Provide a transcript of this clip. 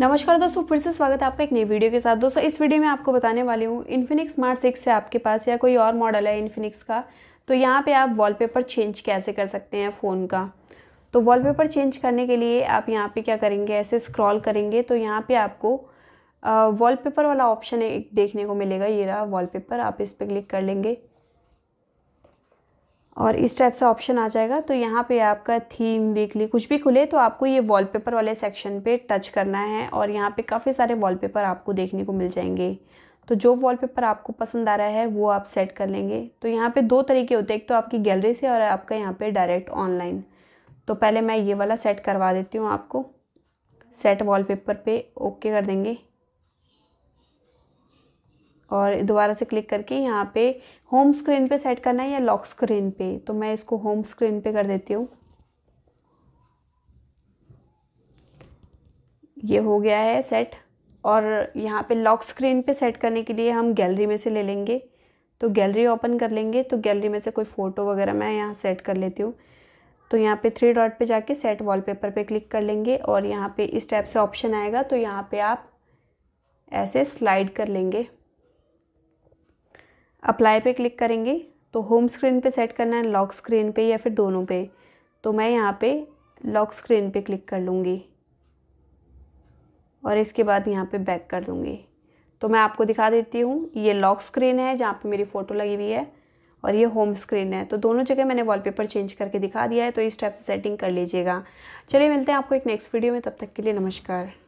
नमस्कार दोस्तों फिर से स्वागत है आपका एक नई वीडियो के साथ दोस्तों इस वीडियो में आपको बताने वाली हूँ इन्फिनिक्स स्मार्ट सिक्स है आपके पास या कोई और मॉडल है इन्फिनिक्स का तो यहाँ पे आप वॉलपेपर चेंज कैसे कर सकते हैं फ़ोन का तो वॉलपेपर चेंज करने के लिए आप यहाँ पे क्या करेंगे ऐसे स्क्रॉल करेंगे तो यहाँ पर आपको वॉल वाला ऑप्शन एक देखने को मिलेगा ये रहा वॉल आप इस पर क्लिक कर लेंगे और इस टाइप से ऑप्शन आ जाएगा तो यहाँ पे आपका थीम वीकली कुछ भी खुले तो आपको ये वॉलपेपर वाले सेक्शन पे टच करना है और यहाँ पे काफ़ी सारे वॉलपेपर आपको देखने को मिल जाएंगे तो जो वॉलपेपर आपको पसंद आ रहा है वो आप सेट कर लेंगे तो यहाँ पे दो तरीके होते हैं एक तो आपकी गैलरी से और आपका यहाँ पे डायरेक्ट ऑनलाइन तो पहले मैं ये वाला सेट करवा देती हूँ आपको सेट वॉलपेपर पे ओके कर देंगे और दोबारा से क्लिक करके यहाँ पे होम स्क्रीन पे सेट करना है या लॉक स्क्रीन पे तो मैं इसको होम स्क्रीन पे कर देती हूँ ये हो गया है सेट और यहाँ पे लॉक स्क्रीन पे सेट करने के लिए हम गैलरी में से ले लेंगे तो गैलरी ओपन कर लेंगे तो गैलरी में से कोई फ़ोटो वगैरह मैं यहाँ सेट कर लेती हूँ तो यहाँ पे थ्री डॉट पे जाके सेट वॉलपेपर पे क्लिक कर लेंगे और यहाँ पे इस टाइप से ऑप्शन आएगा तो यहाँ पे आप ऐसे स्लाइड कर लेंगे अप्लाई पे क्लिक करेंगे तो होम स्क्रीन पे सेट करना है लॉक स्क्रीन पे या फिर दोनों पे तो मैं यहाँ पे लॉक स्क्रीन पे क्लिक कर लूँगी और इसके बाद यहाँ पे बैक कर दूँगी तो मैं आपको दिखा देती हूँ ये लॉक स्क्रीन है जहाँ पे मेरी फ़ोटो लगी हुई है और ये होम स्क्रीन है तो दोनों जगह मैंने वॉलपेपर चेंज करके दिखा दिया है तो इस टाइप से सेटिंग कर लीजिएगा चलिए मिलते हैं आपको एक नेक्स्ट वीडियो में तब तक के लिए नमस्कार